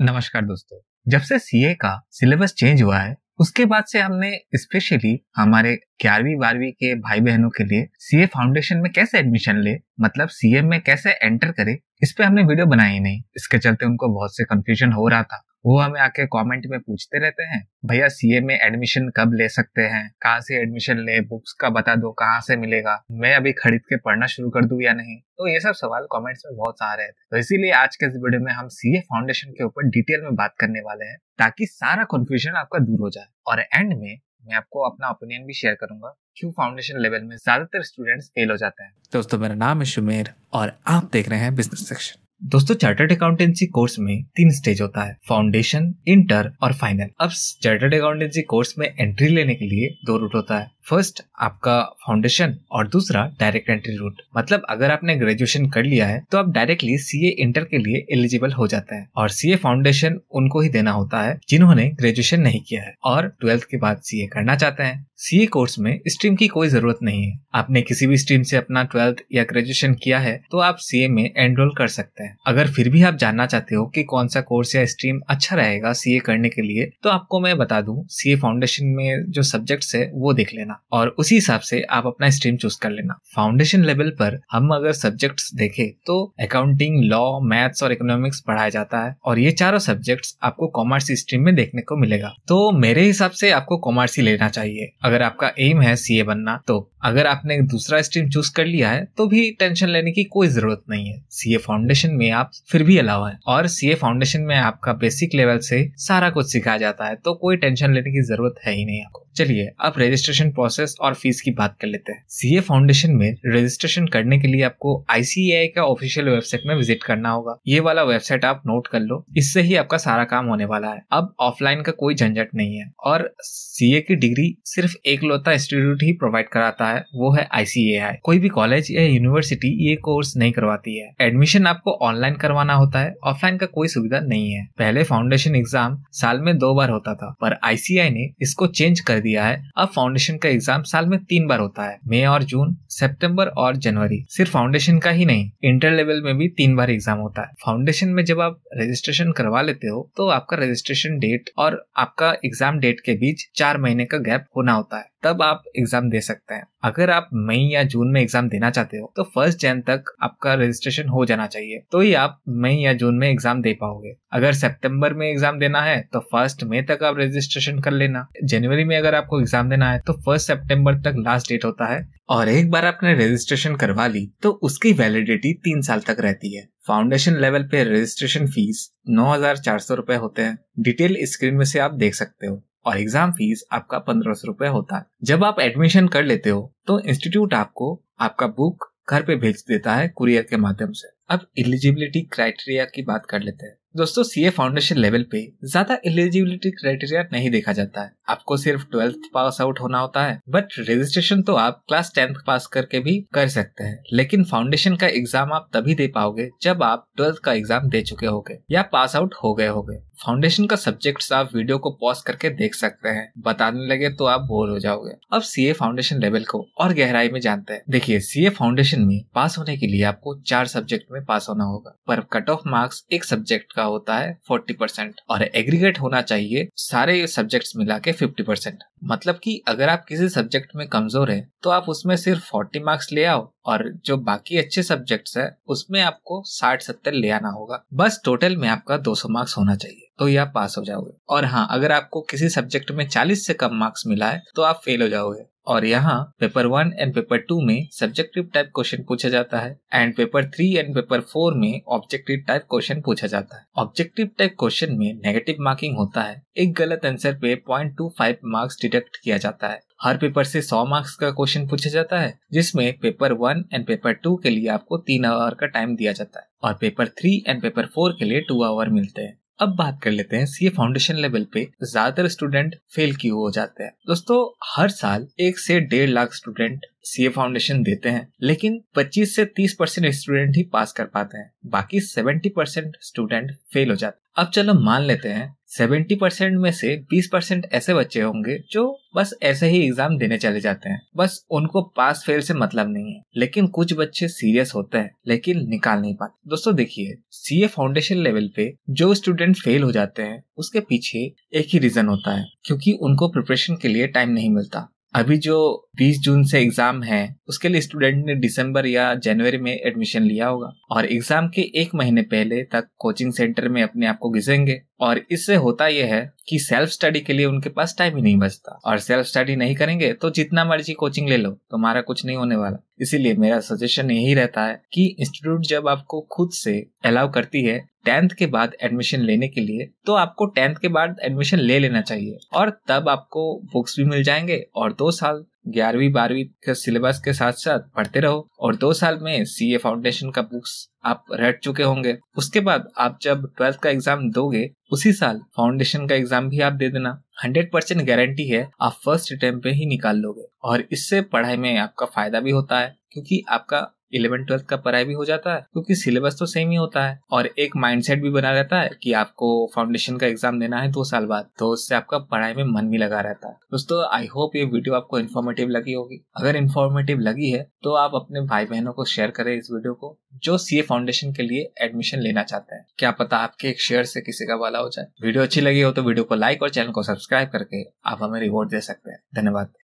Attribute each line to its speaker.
Speaker 1: नमस्कार दोस्तों जब से सीए का सिलेबस चेंज हुआ है उसके बाद से हमने स्पेशली हमारे ग्यारहवीं बारहवीं के भाई बहनों के लिए सीए फाउंडेशन में कैसे एडमिशन ले मतलब सीए में कैसे एंटर करे इस पे हमने वीडियो बनाई नहीं इसके चलते उनको बहुत से कंफ्यूजन हो रहा था वो हमें आके कमेंट में पूछते रहते हैं भैया सीए में एडमिशन कब ले सकते हैं कहाँ से एडमिशन ले बुक्स का बता दो कहाँ से मिलेगा मैं अभी खरीद के पढ़ना शुरू कर दू या नहीं तो ये सब सवाल कमेंट्स में बहुत सारे थे तो इसीलिए आज के इस वीडियो में हम सीए फाउंडेशन के ऊपर डिटेल में बात करने वाले हैं ताकि सारा कंफ्यूजन आपका दूर हो जाए और एंड में मैं आपको अपना ओपिनियन भी शेयर करूंगा क्यों फाउंडेशन लेवल में ज्यादातर स्टूडेंट्स फेल हो जाते हैं दोस्तों मेरा नाम है सुमेर और आप देख रहे हैं बिजनेस सेक्शन दोस्तों चार्टर्ड अकाउंटेंसी कोर्स में तीन स्टेज होता है फाउंडेशन इंटर और फाइनल अब चार्टर्ड अकाउंटेंसी कोर्स में एंट्री लेने के लिए दो रूट होता है फर्स्ट आपका फाउंडेशन और दूसरा डायरेक्ट एंट्री रूट मतलब अगर आपने ग्रेजुएशन कर लिया है तो आप डायरेक्टली सीए इंटर के लिए एलिजिबल हो जाते हैं और सीए फाउंडेशन उनको ही देना होता है जिन्होंने ग्रेजुएशन नहीं किया है और ट्वेल्थ के बाद सीए करना चाहते हैं सीए कोर्स में स्ट्रीम की कोई जरूरत नहीं है आपने किसी भी स्ट्रीम से अपना ट्वेल्थ या ग्रेजुएशन किया है तो आप सीए में एनरोल कर सकते हैं हैं अगर फिर भी आप जानना चाहते हो कि कौन सा कोर्स या स्ट्रीम अच्छा रहेगा सी करने के लिए तो आपको मैं बता दूं सी फाउंडेशन में जो सब्जेक्ट्स है वो देख लेना और उसी हिसाब से आप अपना स्ट्रीम चूज कर लेना फाउंडेशन लेवल पर हम अगर सब्जेक्ट देखे तो अकाउंटिंग लॉ मैथ्स और इकोनॉमिक्स पढ़ाया जाता है और ये चारों सब्जेक्ट्स आपको कॉमर्स स्ट्रीम में देखने को मिलेगा तो मेरे हिसाब से आपको कॉमर्स ही लेना चाहिए अगर आपका एम है सीए बनना तो अगर आपने दूसरा स्ट्रीम चूज कर लिया है तो भी टेंशन लेने की कोई जरूरत नहीं है सीए फाउंडेशन में आप फिर भी अलाव है और सी फाउंडेशन में आपका बेसिक लेवल से सारा कुछ सिखाया जाता है तो कोई टेंशन लेने की जरूरत है ही नहीं आपको चलिए अब रजिस्ट्रेशन प्रोसेस और फीस की बात कर लेते हैं सी ए फाउंडेशन में रजिस्ट्रेशन करने के लिए आपको आईसीआई का ऑफिशियल वेबसाइट में विजिट करना होगा ये वाला वेबसाइट आप नोट कर लो इससे ही आपका सारा काम होने वाला है अब ऑफलाइन का कोई झंझट नहीं है और सी ए की डिग्री सिर्फ एक लौता इंस्टीट्यूट ही प्रोवाइड कराता है वो है आई कोई भी कॉलेज या यूनिवर्सिटी ये कोर्स नहीं करवाती है एडमिशन आपको ऑनलाइन करवाना होता है ऑफलाइन का कोई सुविधा नहीं है पहले फाउंडेशन एग्जाम साल में दो बार होता था पर आईसीआई ने इसको चेंज कर दिया है अब फाउंडेशन का एग्जाम साल में तीन बार होता है मई और जून सितंबर और जनवरी सिर्फ फाउंडेशन का ही नहीं इंटर लेवल में भी तीन बार एग्जाम होता है फाउंडेशन में जब आप रजिस्ट्रेशन करवा लेते हो तो आपका रजिस्ट्रेशन डेट और आपका एग्जाम डेट के बीच चार महीने का गैप होना होता है तब आप एग्जाम दे सकते हैं अगर आप मई या जून में एग्जाम देना चाहते हो तो फर्स्ट जैन तक आपका रजिस्ट्रेशन हो जाना चाहिए तो ही आप मई या जून में एग्जाम दे पाओगे अगर सितंबर में एग्जाम देना है तो फर्स्ट मई तक आप रजिस्ट्रेशन कर लेना जनवरी में अगर आपको एग्जाम देना है तो फर्स्ट सेप्टेम्बर तक लास्ट डेट होता है और एक बार आपने रजिस्ट्रेशन करवा ली तो उसकी वैलिडिटी तीन साल तक रहती है फाउंडेशन लेवल पे रजिस्ट्रेशन फीस नौ हजार चार सौ रूपए होते हैं डिटेल स्क्रीन में से आप देख सकते हो और एग्जाम फीस आपका पंद्रह सौ रूपए होता है जब आप एडमिशन कर लेते हो तो इंस्टीट्यूट आपको आपका बुक घर पे भेज देता है कुरियर के माध्यम से अब एलिजिबिलिटी क्राइटेरिया की बात कर लेते हैं दोस्तों सी ए फाउंडेशन लेवल पे ज्यादा एलिजिबिलिटी क्राइटेरिया नहीं देखा जाता है आपको सिर्फ ट्वेल्थ पास आउट होना होता है बट रजिस्ट्रेशन तो आप क्लास टेंथ पास करके भी कर सकते हैं लेकिन फाउंडेशन का एग्जाम आप तभी दे पाओगे जब आप ट्वेल्थ का एग्जाम दे चुके होगे या पास आउट हो गए होगे फाउंडेशन का सब्जेक्ट आप वीडियो को पॉज करके देख सकते हैं बताने लगे तो आप बोर हो जाओगे अब सी ए फाउंडेशन लेवल को और गहराई में जानते हैं देखिए सी ए फाउंडेशन में पास होने के लिए आपको चार सब्जेक्ट में पास होना होगा पर कट ऑफ मार्क्स एक सब्जेक्ट का होता है फोर्टी परसेंट और एग्रीगेट होना चाहिए सारे सब्जेक्ट्स मिला के फिफ्टी परसेंट मतलब कि अगर आप किसी सब्जेक्ट में कमजोर है तो आप उसमें सिर्फ फोर्टी मार्क्स ले आओ और जो बाकी अच्छे सब्जेक्ट्स है उसमें आपको साठ सत्तर ले आना होगा बस टोटल में आपका दो सौ मार्क्स होना चाहिए तो ये आप पास हो जाओगे और हाँ अगर आपको किसी सब्जेक्ट में चालीस से कम मार्क्स मिला है तो आप फेल हो जाओगे और यहाँ paper one and paper two में सब्जेक्टिव टाइप क्वेश्चन पूछा जाता है and paper three and paper four में ऑब्जेक्टिव टाइप क्वेश्चन पूछा जाता है ऑब्जेक्टिव टाइप क्वेश्चन में नेगेटिव मार्किंग होता है एक गलत आंसर पे point two five marks deduct किया जाता है हर पेपर से 100 मार्क्स का क्वेश्चन पूछा जाता है जिसमें paper one and paper two के लिए आपको तीन आवर का टाइम दिया जाता है और paper three and paper four के लिए टू आवर मिलते हैं अब बात कर लेते हैं सीए फाउंडेशन लेवल पे ज्यादातर स्टूडेंट फेल क्यों हो जाते हैं दोस्तों हर साल एक से डेढ़ लाख स्टूडेंट सीए फाउंडेशन देते हैं लेकिन 25 से 30 परसेंट स्टूडेंट ही पास कर पाते हैं बाकी 70 परसेंट स्टूडेंट फेल हो जाते हैं अब चलो मान लेते हैं सेवेंटी परसेंट में से बीस परसेंट ऐसे बच्चे होंगे जो बस ऐसे ही एग्जाम देने चले जाते हैं बस उनको पास फेल से मतलब नहीं है लेकिन कुछ बच्चे सीरियस होते हैं लेकिन निकाल नहीं पाते दोस्तों देखिए ए फाउंडेशन लेवल पे जो स्टूडेंट फेल हो जाते हैं उसके पीछे एक ही रीजन होता है क्योंकि उनको प्रिपरेशन के लिए टाइम नहीं मिलता अभी जो 20 जून से एग्जाम है उसके लिए स्टूडेंट ने दिसंबर या जनवरी में एडमिशन लिया होगा और एग्जाम के एक महीने पहले तक कोचिंग सेंटर में अपने आप को घिसेंगे और इससे होता यह है कि सेल्फ स्टडी के लिए उनके पास टाइम ही नहीं बचता और सेल्फ स्टडी नहीं करेंगे तो जितना मर्जी कोचिंग ले लो तुम्हारा कुछ नहीं होने वाला इसीलिए मेरा सजेशन यही रहता है कि इंस्टीट्यूट जब आपको खुद से अलाउ करती है टेंथ के बाद एडमिशन लेने के लिए तो आपको टेंथ के बाद एडमिशन ले लेना चाहिए और तब आपको बुक्स भी मिल जाएंगे और दो साल ग्यारहवीं बारहवीं के सिलेबस के साथ साथ पढ़ते रहो और दो साल में सी ए फाउंडेशन का बुक्स आप रट चुके होंगे उसके बाद आप जब ट्वेल्थ का एग्जाम दोगे उसी साल फाउंडेशन का एग्जाम भी आप दे देना हंड्रेड परसेंट गारंटी है आप फर्स्ट अटेम्प्ट ही निकाल लोगे और इससे पढ़ाई में आपका फायदा भी होता है क्योंकि आपका इलेवन ट्वेल्थ का पढ़ाई भी हो जाता है क्योंकि सिलेबस तो सेम ही होता है और एक माइंडसेट भी बना रहता है कि आपको फाउंडेशन का एग्जाम देना है दो साल बाद तो उससे आपका पढ़ाई में मन भी लगा रहता है दोस्तों आई होप ये वीडियो आपको इन्फॉर्मेटिव लगी होगी अगर इन्फॉर्मेटिव लगी है तो आप अपने भाई बहनों को शेयर करें इस वीडियो को जो सी फाउंडेशन के लिए एडमिशन लेना चाहते हैं क्या पता आपके एक शेयर से किसी का वाला हो जाए वीडियो अच्छी लगी हो तो वीडियो को लाइक और चैनल को सब्सक्राइब करके आप हमें रिवॉर्ड दे सकते हैं धन्यवाद